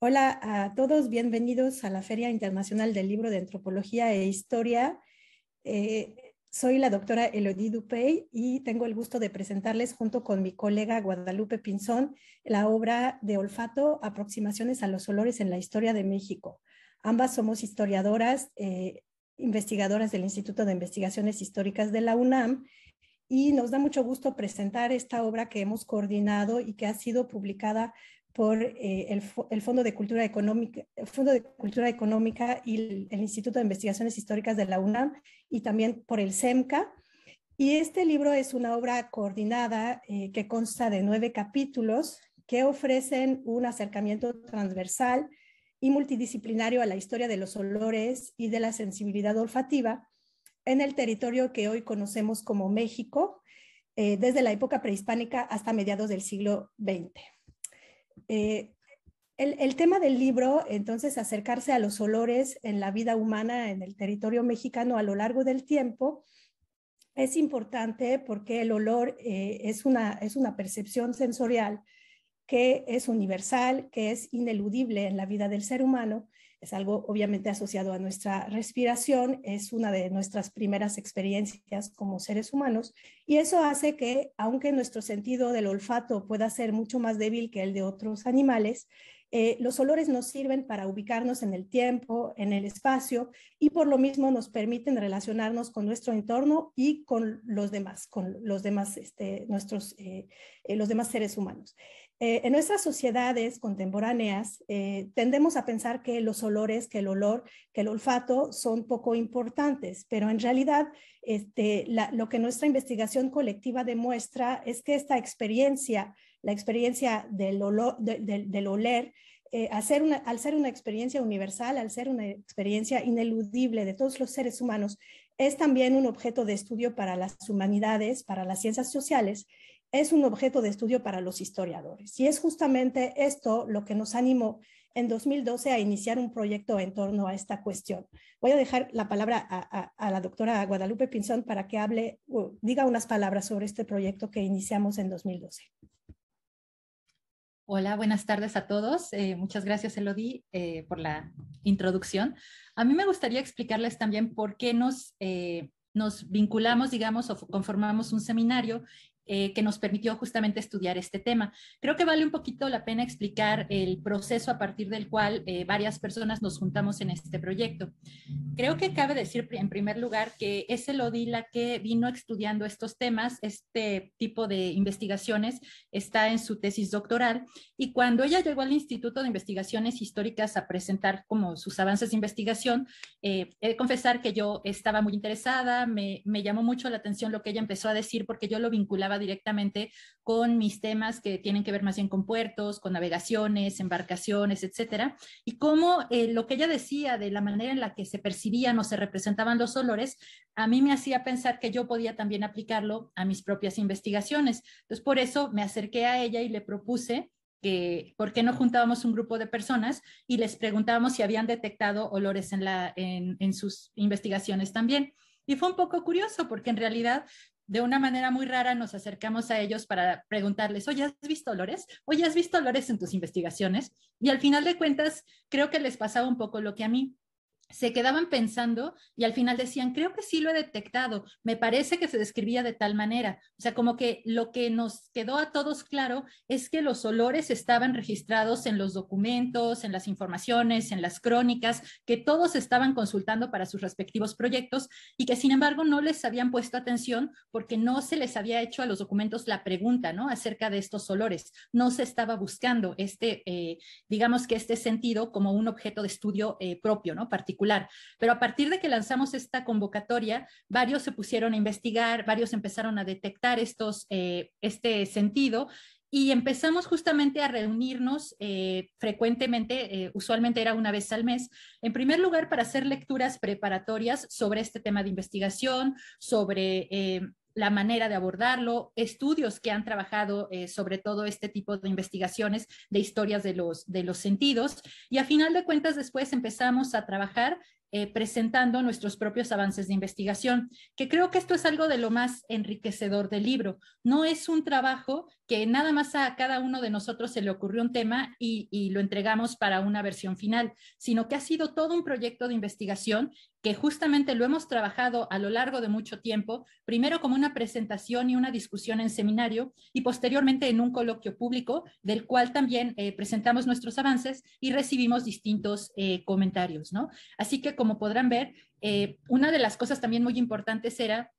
Hola a todos, bienvenidos a la Feria Internacional del Libro de Antropología e Historia. Eh, soy la doctora Elodie Dupey y tengo el gusto de presentarles junto con mi colega Guadalupe Pinzón la obra de olfato, aproximaciones a los olores en la historia de México. Ambas somos historiadoras, eh, investigadoras del Instituto de Investigaciones Históricas de la UNAM y nos da mucho gusto presentar esta obra que hemos coordinado y que ha sido publicada por eh, el, Fondo de Cultura Económica, Fondo de Cultura Económica y el, Instituto de Investigaciones Históricas de la UNAM y también por el SEMCA. Y este libro es una obra coordinada eh, que consta de nueve capítulos que ofrecen un acercamiento transversal y multidisciplinario a la historia de los olores y de la sensibilidad olfativa en el territorio que hoy conocemos como México, eh, desde la época prehispánica hasta mediados del siglo XX. Eh, el, tema del libro, entonces, acercarse a los olores en la vida humana en el territorio mexicano a lo largo del tiempo, es importante porque el olor eh, es una percepción sensorial que es universal, que es ineludible en la vida del ser humano es algo obviamente asociado a nuestra respiración, es una de nuestras primeras experiencias como seres humanos y eso hace que, aunque nuestro sentido del olfato pueda ser mucho más débil que el de otros animales, eh, los olores nos sirven para ubicarnos en el tiempo, en el espacio y por lo mismo nos permiten relacionarnos con nuestro entorno y con los demás, con los demás, este, nuestros, eh, eh, los demás seres humanos. Eh, en nuestras sociedades contemporáneas eh, tendemos a pensar que los olores, que el olor, que el olfato son poco importantes, pero en realidad este, lo que nuestra investigación colectiva demuestra es que esta experiencia, la experiencia del, olor, del oler, eh, al ser una experiencia universal, al ser una experiencia ineludible de todos los seres humanos, es también un objeto de estudio para las humanidades, para las ciencias sociales es un objeto de estudio para los historiadores. Y es justamente esto lo que nos animó en 2012 a iniciar un proyecto en torno a esta cuestión. Voy a dejar la palabra a, la doctora Guadalupe Pinzón para que hable, diga unas palabras sobre este proyecto que iniciamos en 2012. Hola, buenas tardes a todos. Eh, muchas gracias, Elodie, eh, por la introducción. A mí me gustaría explicarles también por qué nos... Eh, nos vinculamos, digamos, o conformamos un seminario eh, que nos permitió justamente estudiar este tema. Creo que vale un poquito la pena explicar el proceso a partir del cual eh, varias personas nos juntamos en este proyecto. Creo que cabe decir en primer lugar que es el ODI la que vino estudiando estos temas, este tipo de investigaciones está en su tesis doctoral y cuando ella llegó al Instituto de Investigaciones Históricas a presentar como sus avances de investigación, eh, he de confesar que yo estaba muy interesada, me llamó mucho la atención lo que ella empezó a decir porque yo lo vinculaba directamente con mis temas que tienen que ver más bien con puertos, con navegaciones, embarcaciones, etcétera, y como eh, lo que ella decía de la manera en la que se percibían o se representaban los olores, a mí me hacía pensar que yo podía también aplicarlo a mis propias investigaciones. Entonces, por eso me acerqué a ella y le propuse que por qué no juntábamos un grupo de personas y les preguntábamos si habían detectado olores en, la, en, en sus investigaciones también. Y fue un poco curioso porque en realidad de una manera muy rara nos acercamos a ellos para preguntarles, oye, ¿has visto olores? Oye, ¿has visto olores en tus investigaciones? Y al final de cuentas, creo que les pasaba un poco lo que a mí se quedaban pensando y al final decían, creo que sí lo he detectado, me parece que se describía de tal manera. O sea, como que lo que nos quedó a todos claro es que los olores estaban registrados en los documentos, en las informaciones, en las crónicas, que todos estaban consultando para sus respectivos proyectos y que sin embargo no les habían puesto atención porque no se les había hecho a los documentos la pregunta, ¿no? Acerca de estos olores. No se estaba buscando este, eh, digamos que este sentido como un objeto de estudio eh, propio, ¿no? Particular pero a partir de que lanzamos esta convocatoria, varios se pusieron a investigar, varios empezaron a detectar eh, este sentido y empezamos justamente a reunirnos eh, frecuentemente, eh, usualmente era una vez al mes, en primer lugar para hacer lecturas preparatorias sobre este tema de investigación, sobre la manera de abordarlo, estudios que han trabajado eh, sobre todo este tipo de investigaciones de historias de los, de los sentidos. Y a final de cuentas, después empezamos a trabajar eh, presentando nuestros propios avances de investigación, que creo que esto es algo de lo más enriquecedor del libro. No es un trabajo que nada más a cada uno de nosotros se le ocurrió un tema y, lo entregamos para una versión final, sino que ha sido todo un proyecto de investigación que justamente lo hemos trabajado a lo largo de mucho tiempo, primero como una presentación y una discusión en seminario y posteriormente en un coloquio público del cual también eh, presentamos nuestros avances y recibimos distintos eh, comentarios, ¿no? Así que como podrán ver, eh, una de las cosas también muy importantes era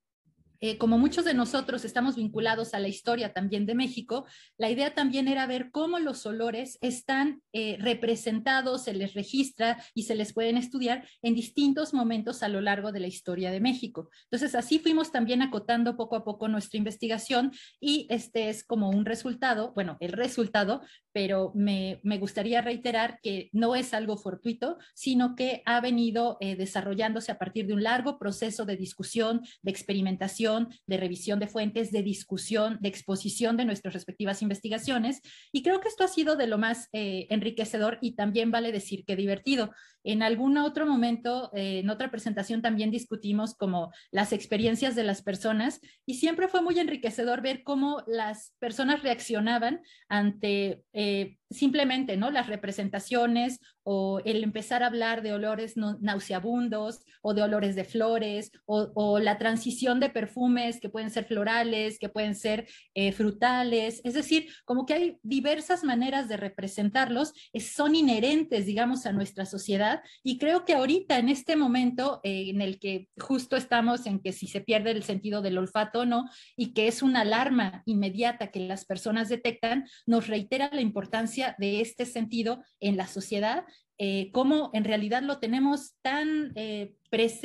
eh, como muchos de nosotros estamos vinculados a la historia también de México, la idea también era ver cómo los olores están eh, representados, se les registra y se les pueden estudiar en distintos momentos a lo largo de la historia de México. Entonces, así fuimos también acotando poco a poco nuestra investigación y este es como un resultado, bueno, el resultado, pero me, gustaría reiterar que no es algo fortuito, sino que ha venido eh, desarrollándose a partir de un largo proceso de discusión, de experimentación de revisión de fuentes, de discusión, de exposición de nuestras respectivas investigaciones. Y creo que esto ha sido de lo más eh, enriquecedor y también vale decir que divertido. En algún otro momento, eh, en otra presentación también discutimos como las experiencias de las personas y siempre fue muy enriquecedor ver cómo las personas reaccionaban ante eh, simplemente, ¿no? Las representaciones o el empezar a hablar de olores nauseabundos o de olores de flores o, la transición de perfumes que pueden ser florales, que pueden ser eh, frutales. Es decir, como que hay diversas maneras de representarlos, son inherentes, digamos, a nuestra sociedad y creo que ahorita, en este momento eh, en el que justo estamos en que si se pierde el sentido del olfato o no, y que es una alarma inmediata que las personas detectan, nos reitera la importancia de este sentido en la sociedad como eh, cómo en realidad lo tenemos tan, eh,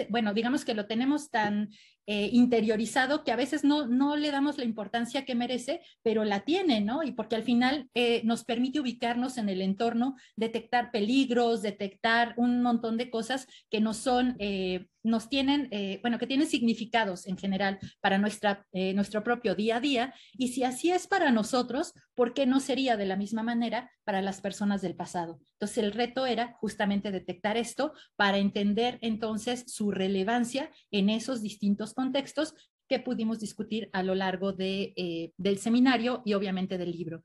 bueno, digamos que lo tenemos tan eh, interiorizado que a veces no, no le damos la importancia que merece, pero la tiene, ¿no? Y porque al final eh, nos permite ubicarnos en el entorno, detectar peligros, detectar un montón de cosas que no son eh, nos tienen, eh, bueno, que tienen significados en general para nuestra, eh, nuestro propio día a día. Y si así es para nosotros, ¿por qué no sería de la misma manera para las personas del pasado? Entonces, el reto era justamente detectar esto para entender entonces su relevancia en esos distintos contextos que pudimos discutir a lo largo de, eh, del seminario y obviamente del libro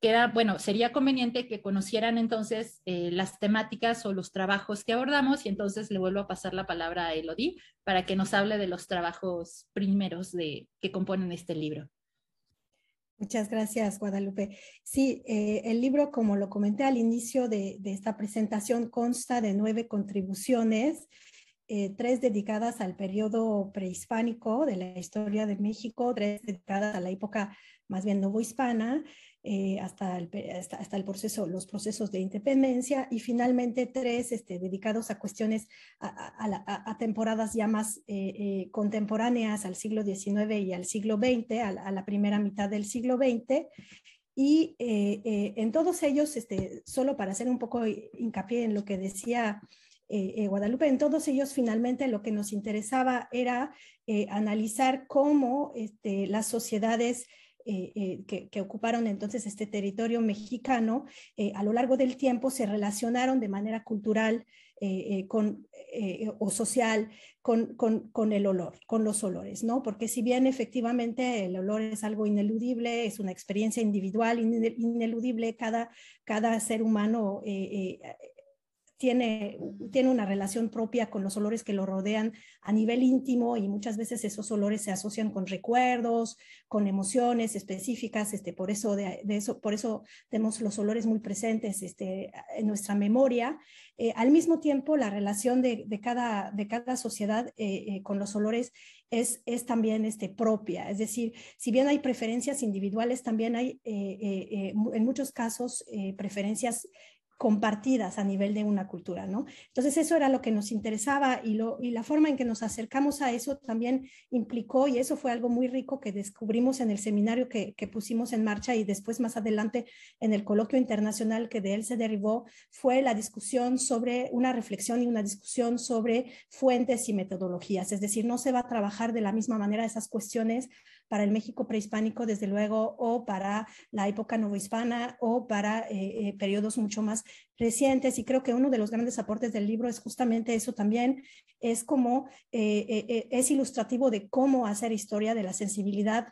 queda, bueno, sería conveniente que conocieran entonces eh, las temáticas o los trabajos que abordamos y entonces le vuelvo a pasar la palabra a Elodie para que nos hable de los trabajos primeros de, que componen este libro. Muchas gracias, Guadalupe. Sí, eh, el libro, como lo comenté al inicio de, esta presentación, consta de nueve contribuciones, eh, tres dedicadas al periodo prehispánico de la historia de México, tres dedicadas a la época más bien novohispana, eh, hasta, hasta, el proceso, los procesos de independencia y finalmente tres este, dedicados a cuestiones, a, temporadas ya más eh, eh, contemporáneas al siglo XIX y al siglo XX, a, la primera mitad del siglo XX. Y en todos ellos, este, solo para hacer un poco hincapié en lo que decía Guadalupe. En todos ellos, finalmente, lo que nos interesaba era analizar cómo este, las sociedades eh, eh, que, ocuparon entonces este territorio mexicano, eh, a lo largo del tiempo se relacionaron de manera cultural o social con, el olor, con los olores, ¿no? Porque si bien efectivamente el olor es algo ineludible, es una experiencia individual, ineludible, cada, cada ser humano tiene, tiene una relación propia con los olores que lo rodean a nivel íntimo y muchas veces esos olores se asocian con recuerdos, con emociones específicas, este, por, eso de, eso, por eso tenemos los olores muy presentes este, en nuestra memoria. Eh, al mismo tiempo, la relación de, cada, de cada sociedad eh, eh, con los olores es, es también este, propia, es decir, si bien hay preferencias individuales, también hay en muchos casos preferencias compartidas a nivel de una cultura, ¿no? Entonces eso era lo que nos interesaba y, lo, y la forma en que nos acercamos a eso también implicó, y eso fue algo muy rico que descubrimos en el seminario que, que pusimos en marcha y después más adelante en el coloquio internacional que de él se derivó, fue la discusión sobre una reflexión y una discusión sobre fuentes y metodologías, es decir, no se va a trabajar de la misma manera esas cuestiones para el México prehispánico, desde luego, o para la época novohispana o para eh, eh, periodos mucho más recientes. Y creo que uno de los grandes aportes del libro es justamente eso también, es como eh, es ilustrativo de cómo hacer historia de la sensibilidad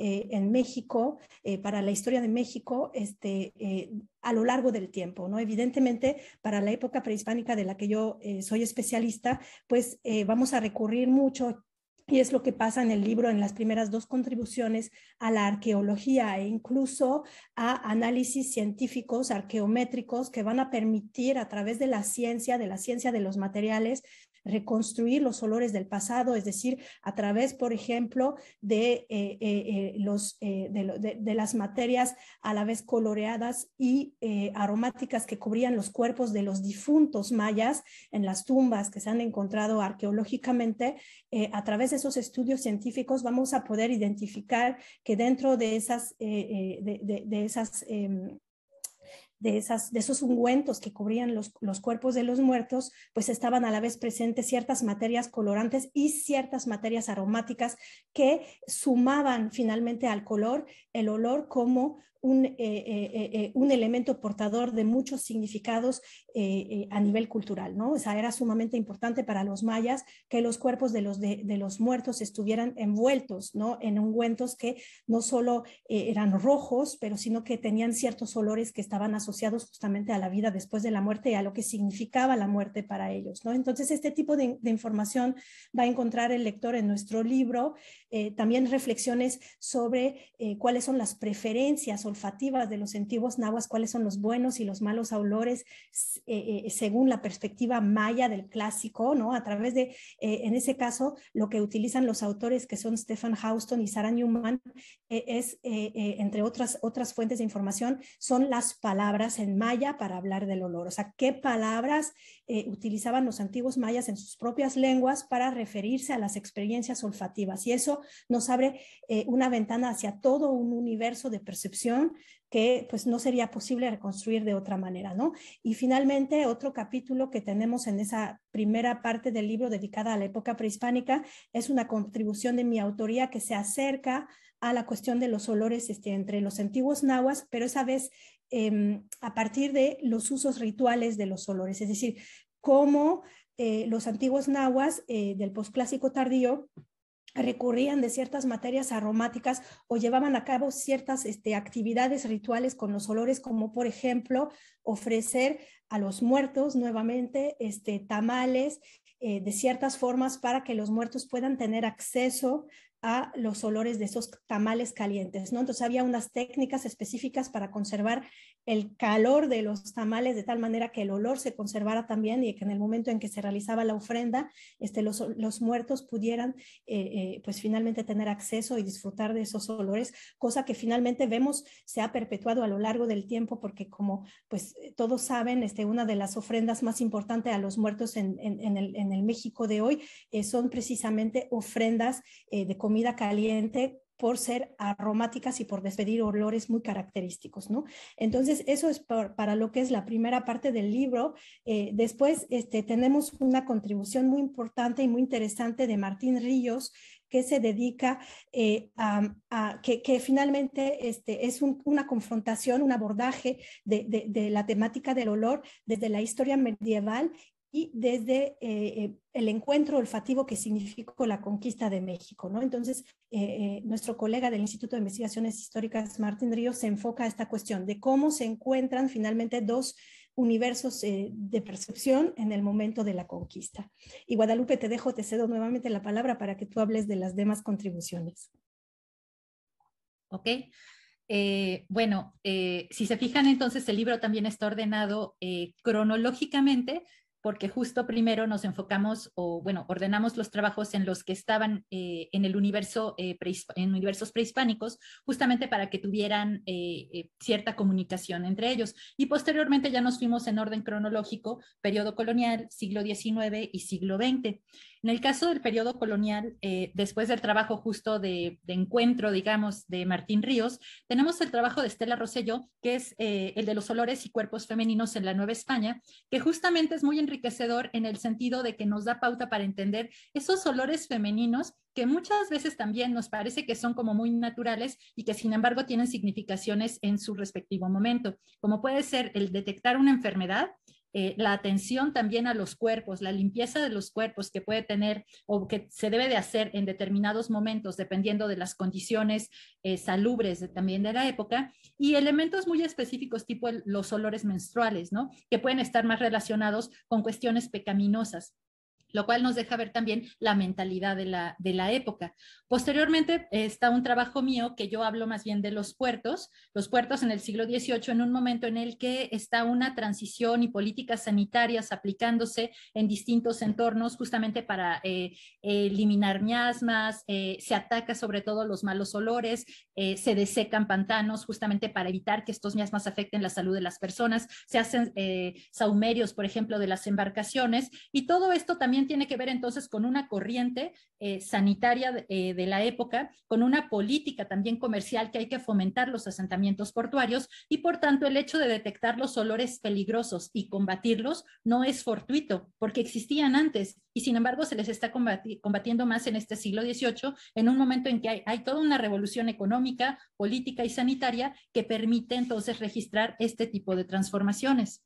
en México, para la historia de México este, a lo largo del tiempo. ¿no? Evidentemente, para la época prehispánica de la que yo soy especialista, pues vamos a recurrir mucho y es lo que pasa en el libro, en las primeras dos contribuciones a la arqueología e incluso a análisis científicos, arqueométricos, que van a permitir a través de la ciencia, de la ciencia de los materiales, reconstruir los olores del pasado, es decir, a través, por ejemplo, de, eh, eh, eh, de, las materias a la vez coloreadas y aromáticas que cubrían los cuerpos de los difuntos mayas en las tumbas que se han encontrado arqueológicamente. a través de esos estudios científicos vamos a poder identificar que dentro de esas, de, de, esas em, de, esos ungüentos que cubrían los, los, cuerpos de los muertos, pues estaban a la vez presentes ciertas materias colorantes y ciertas materias aromáticas que sumaban finalmente al color, el olor como un, eh, eh, eh, un elemento portador de muchos significados a nivel cultural, ¿no? esa era sumamente importante para los mayas que los cuerpos de los, de, los muertos estuvieran envueltos, ¿no? En ungüentos que no solo eran rojos, pero sino que tenían ciertos olores que estaban asociados justamente a la vida después de la muerte y a lo que significaba la muerte para ellos, ¿no? Entonces, este tipo de, de información va a encontrar el lector en nuestro libro, también reflexiones sobre cuáles son las preferencias olfativas de los sentidos nahuas, cuáles son los buenos y los malos olores eh, eh, eh, según la perspectiva maya del clásico, ¿no? A través de, en ese caso, lo que utilizan los autores que son Stephen Houston y Sarah Newman e, es, entre otras, otras fuentes de información, son las palabras en maya para hablar del olor, o sea, qué palabras eh, utilizaban los antiguos mayas en sus propias lenguas para referirse a las experiencias olfativas. Y eso nos abre eh, una ventana hacia todo un universo de percepción que pues no sería posible reconstruir de otra manera, ¿no? Y finalmente, otro capítulo que tenemos en esa primera parte del libro dedicada a la época prehispánica es una contribución de mi autoría que se acerca a la cuestión de los olores este, entre los antiguos nahuas, pero esa vez Em, a partir de los usos rituales de los olores, es decir, cómo eh, los antiguos nahuas eh, del posclásico tardío recurrían de ciertas materias aromáticas o llevaban a cabo ciertas este, actividades rituales con los olores, como por ejemplo ofrecer a los muertos nuevamente este, tamales eh, de ciertas formas para que los muertos puedan tener acceso a los olores de esos tamales calientes, ¿no? Entonces había unas técnicas específicas para conservar el calor de los tamales de tal manera que el olor se conservara también y que en el momento en que se realizaba la ofrenda, este, los, los muertos pudieran eh, eh, pues finalmente tener acceso y disfrutar de esos olores, cosa que finalmente vemos se ha perpetuado a lo largo del tiempo porque como pues todos saben, este, una de las ofrendas más importantes a los muertos en, en, el, en el, México de hoy eh, son precisamente ofrendas de comida caliente por ser aromáticas y por despedir olores muy característicos, ¿no? Entonces, eso es para lo que es la primera parte del libro. Eh, después, este, tenemos una contribución muy importante y muy interesante de Martín Ríos, que se dedica eh, a, que, finalmente este, es una confrontación, un abordaje de, de, la temática del olor desde la historia medieval y desde eh, eh, el encuentro olfativo que significó la conquista de México. ¿no? Entonces, eh, nuestro colega del Instituto de Investigaciones Históricas, Martín Ríos, se enfoca a esta cuestión de cómo se encuentran finalmente dos universos de percepción en el momento de la conquista. Y Guadalupe, te dejo, te cedo nuevamente la palabra para que tú hables de las demás contribuciones. Ok. bueno, si se fijan entonces el libro también está ordenado cronológicamente porque justo primero nos enfocamos o, bueno, ordenamos los trabajos en los que estaban eh, en el universo, eh, en universos prehispánicos, justamente para que tuvieran eh, cierta comunicación entre ellos. Y posteriormente ya nos fuimos en orden cronológico, periodo colonial, siglo XIX y siglo XX. En el caso del periodo colonial, eh, después del trabajo justo de, encuentro, digamos, de Martín Ríos, tenemos el trabajo de Estela Rosello, que es eh, el de los olores y cuerpos femeninos en la Nueva España, que justamente es muy enriquecedor en el sentido de que nos da pauta para entender esos olores femeninos que muchas veces también nos parece que son como muy naturales y que sin embargo tienen significaciones en su respectivo momento, como puede ser el detectar una enfermedad, eh, la atención también a los cuerpos, la limpieza de los cuerpos que puede tener o que se debe de hacer en determinados momentos, dependiendo de las condiciones eh, salubres también de la época, y elementos muy específicos tipo los olores menstruales, ¿no? Que pueden estar más relacionados con cuestiones pecaminosas lo cual nos deja ver también la mentalidad de la, época. Posteriormente está un trabajo mío que yo hablo más bien de los puertos, los puertos en el siglo XVIII, en un momento en el que está una transición y políticas sanitarias aplicándose en distintos entornos justamente para eh, eliminar miasmas, eh, se ataca sobre todo los malos olores, eh, se desecan pantanos justamente para evitar que estos miasmas afecten la salud de las personas, se hacen saumerios, por ejemplo, de las embarcaciones y todo esto también tiene que ver entonces con una corriente eh, sanitaria eh, de la época, con una política también comercial que hay que fomentar los asentamientos portuarios y por tanto el hecho de detectar los olores peligrosos y combatirlos no es fortuito porque existían antes y sin embargo se les está combatiendo más en este siglo XVIII, en un momento en que hay toda una revolución económica, política y sanitaria que permite entonces registrar este tipo de transformaciones.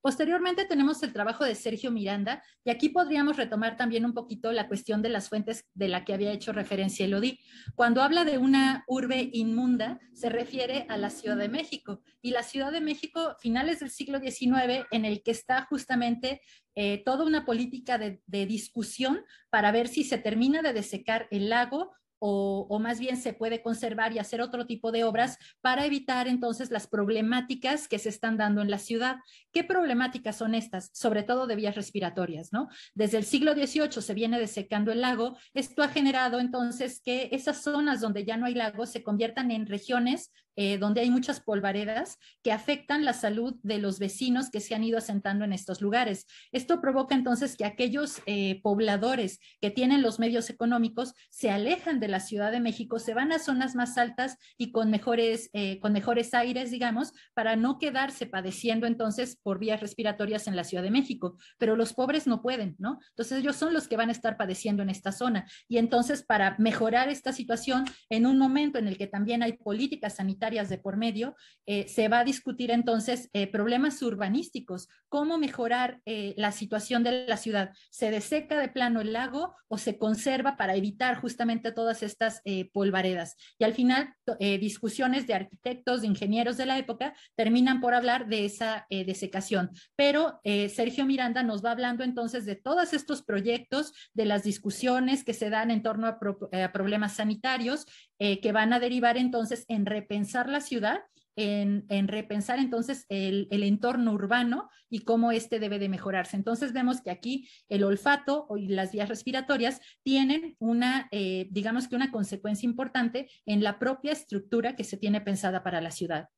Posteriormente tenemos el trabajo de Sergio Miranda y aquí podríamos retomar también un poquito la cuestión de las fuentes de la que había hecho referencia Elodie. Cuando habla de una urbe inmunda, se refiere a la Ciudad de México y la Ciudad de México finales del siglo XIX en el que está justamente eh, toda una política de, de discusión para ver si se termina de desecar el lago o, más bien se puede conservar y hacer otro tipo de obras para evitar entonces las problemáticas que se están dando en la ciudad. ¿Qué problemáticas son estas? Sobre todo de vías respiratorias, ¿no? Desde el siglo XVIII se viene desecando el lago. Esto ha generado entonces que esas zonas donde ya no hay lago se conviertan en regiones eh, donde hay muchas polvaredas que afectan la salud de los vecinos que se han ido asentando en estos lugares. Esto provoca entonces que aquellos eh, pobladores que tienen los medios económicos se alejan de la Ciudad de México, se van a zonas más altas y con mejores, eh, con mejores aires, digamos, para no quedarse padeciendo entonces por vías respiratorias en la Ciudad de México. Pero los pobres no pueden, ¿no? Entonces ellos son los que van a estar padeciendo en esta zona. Y entonces para mejorar esta situación, en un momento en el que también hay políticas sanitarias, de por medio, eh, se va a discutir entonces eh, problemas urbanísticos, cómo mejorar eh, la situación de la ciudad. ¿Se deseca de plano el lago o se conserva para evitar justamente todas estas polvaredas? Y al final, discusiones de arquitectos, de ingenieros de la época, terminan por hablar de esa desecación. Pero Sergio Miranda nos va hablando entonces de todos estos proyectos, de las discusiones que se dan en torno a problemas sanitarios eh, que van a derivar entonces en repensar la ciudad, en, repensar entonces el, entorno urbano y cómo este debe de mejorarse. Entonces vemos que aquí el olfato y las vías respiratorias tienen una, eh, digamos que una consecuencia importante en la propia estructura que se tiene pensada para la ciudad.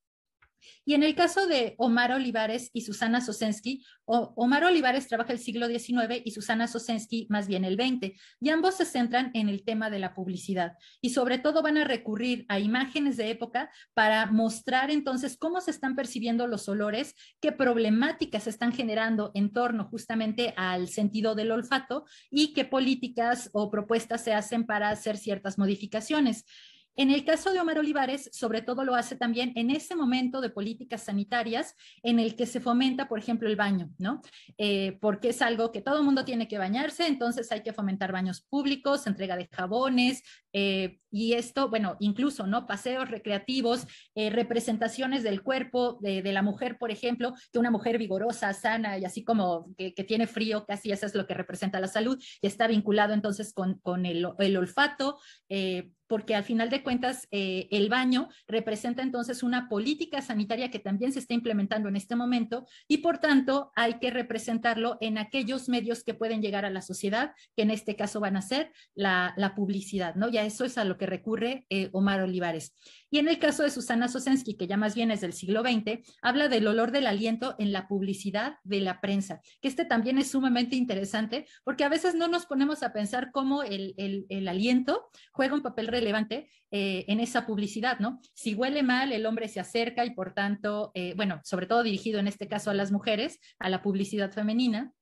Y en el caso de Omar Olivares y Susana Sosensky, Omar Olivares trabaja el siglo XIX y Susana Sosensky más bien el XX, y ambos se centran en el tema de la publicidad y sobre todo van a recurrir a imágenes de época para mostrar entonces cómo se están percibiendo los olores, qué problemáticas se están generando en torno justamente al sentido del olfato y qué políticas o propuestas se hacen para hacer ciertas modificaciones. En el caso de Omar Olivares, sobre todo lo hace también en ese momento de políticas sanitarias en el que se fomenta, por ejemplo, el baño, ¿no? Eh, porque es algo que todo el mundo tiene que bañarse, entonces hay que fomentar baños públicos, entrega de jabones, eh, y esto, bueno, incluso, ¿no? Paseos recreativos, eh, representaciones del cuerpo de, la mujer, por ejemplo, que una mujer vigorosa, sana y así como que, tiene frío, casi eso es lo que representa la salud, y está vinculado entonces con, el, olfato, eh, porque al final de cuentas el baño representa entonces una política sanitaria que también se está implementando en este momento y por tanto hay que representarlo en aquellos medios que pueden llegar a la sociedad, que en este caso van a ser la, publicidad, ¿no? eso es a lo que recurre eh, Omar Olivares. Y en el caso de Susana Sosensky, que ya más bien es del siglo XX, habla del olor del aliento en la publicidad de la prensa, que este también es sumamente interesante porque a veces no nos ponemos a pensar cómo el, el, aliento juega un papel relevante eh, en esa publicidad, ¿no? Si huele mal, el hombre se acerca y por tanto, eh, bueno, sobre todo dirigido en este caso a las mujeres, a la publicidad femenina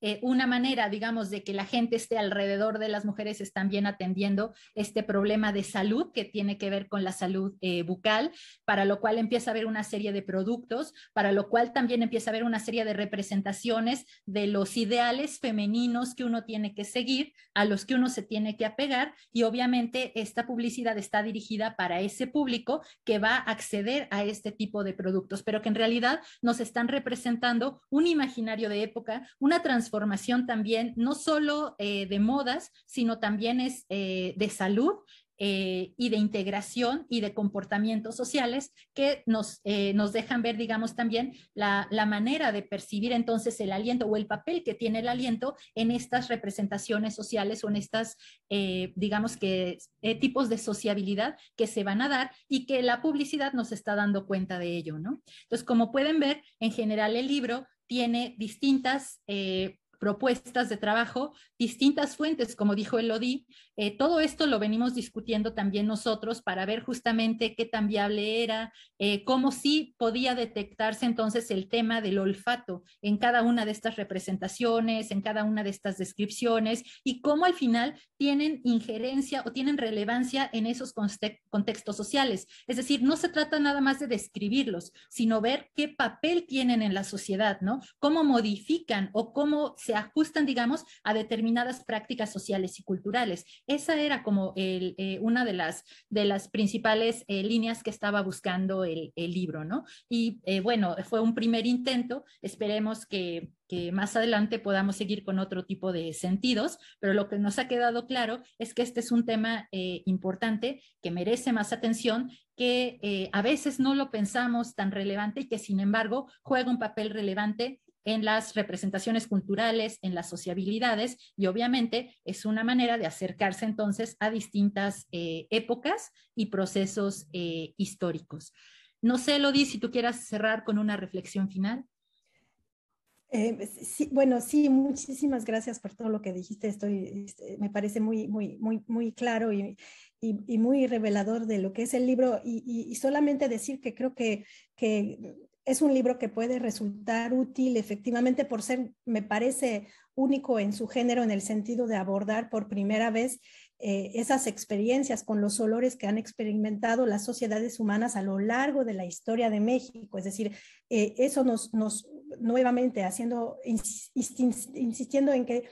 eh, una manera, digamos, de que la gente esté alrededor de las mujeres están bien atendiendo este problema de salud que tiene que ver con la salud eh, bucal, para lo cual empieza a haber una serie de productos, para lo cual también empieza a haber una serie de representaciones de los ideales femeninos que uno tiene que seguir, a los que uno se tiene que apegar y obviamente esta publicidad está dirigida para ese público que va a acceder a este tipo de productos, pero que en realidad nos están representando un imaginario de época, una transformación transformación también, no solo eh, de modas, sino también es eh, de salud eh, y de integración y de comportamientos sociales que nos, nos dejan ver, digamos, también la, manera de percibir entonces el aliento o el papel que tiene el aliento en estas representaciones sociales o en estas, digamos que, tipos de sociabilidad que se van a dar y que la publicidad nos está dando cuenta de ello, ¿no? Entonces, como pueden ver, en general el libro tiene distintas eh, propuestas de trabajo, distintas fuentes, como dijo Elodie. Eh, todo esto lo venimos discutiendo también nosotros para ver justamente qué tan viable era, eh, cómo sí podía detectarse entonces el tema del olfato en cada una de estas representaciones, en cada una de estas descripciones y cómo al final tienen injerencia o tienen relevancia en esos contextos sociales. Es decir, no se trata nada más de describirlos, sino ver qué papel tienen en la sociedad, ¿no? Cómo modifican o cómo se ajustan, digamos, a determinadas prácticas sociales y culturales. Esa era como eh, una de las, de las principales eh, líneas que estaba buscando el, libro, ¿no? Y eh, bueno, fue un primer intento, esperemos que, más adelante podamos seguir con otro tipo de sentidos, pero lo que nos ha quedado claro es que este es un tema importante que merece más atención, que a veces no lo pensamos tan relevante y que sin embargo juega un papel relevante en las representaciones culturales, en las sociabilidades y obviamente es una manera de acercarse entonces a distintas eh, épocas y procesos eh, históricos. No sé, Lodi, si tú quieras cerrar con una reflexión final. Eh, sí, bueno, sí, muchísimas gracias por todo lo que dijiste. Estoy, este, me parece muy, muy, muy, muy claro y, muy revelador de lo que es el libro. Y, solamente decir que creo que es un libro que puede resultar útil efectivamente por ser, me parece, único en su género en el sentido de abordar por primera vez eh, esas experiencias con los olores que han experimentado las sociedades humanas a lo largo de la historia de México. Es decir, eh, eso nos, nos, nuevamente haciendo, insistiendo en que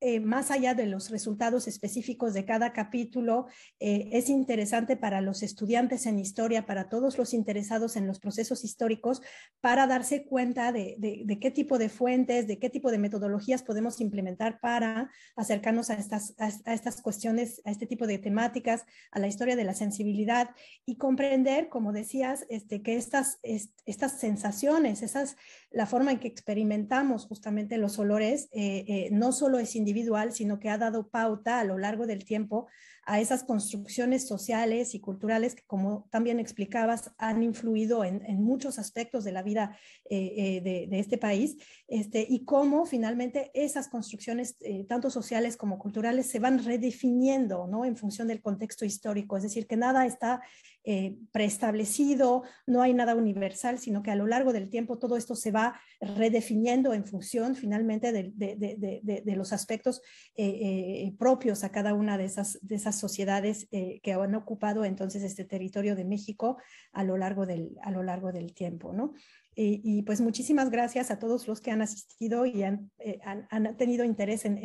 eh, más allá de los resultados específicos de cada capítulo, eh, es interesante para los estudiantes en historia, para todos los interesados en los procesos históricos, para darse cuenta de, de, qué tipo de fuentes, de qué tipo de metodologías podemos implementar para acercarnos a estas, a, estas cuestiones, a este tipo de temáticas, a la historia de la sensibilidad y comprender, como decías, este, que estas, estas sensaciones, esas, la forma en que experimentamos justamente los olores, eh, no solo es individual, sino que ha dado pauta a lo largo del tiempo a esas construcciones sociales y culturales que, como también explicabas, han influido en, muchos aspectos de la vida eh, eh, de, este país, este, y cómo finalmente esas construcciones, eh, tanto sociales como culturales, se van redefiniendo ¿no? en función del contexto histórico, es decir, que nada está preestablecido, no hay nada universal, sino que a lo largo del tiempo todo esto se va redefiniendo en función finalmente de, de, de los aspectos propios a cada una de esas, de esas sociedades eh, que han ocupado entonces este territorio de México a lo largo del, a lo largo del tiempo, ¿no? Y, pues muchísimas gracias a todos los que han asistido y han, eh, tenido interés en,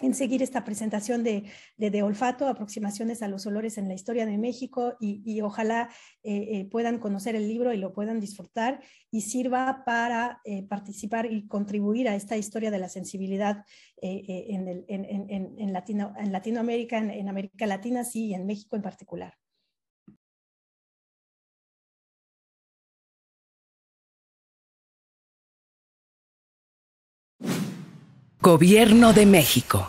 en seguir esta presentación de, de, olfato, aproximaciones a los olores en la historia de México y, ojalá eh, eh, puedan conocer el libro y lo puedan disfrutar y sirva para eh, participar y contribuir a esta historia de la sensibilidad en, en, en, en, Latino, en Latinoamérica, en, América Latina, sí, y en México en particular. Gobierno de México.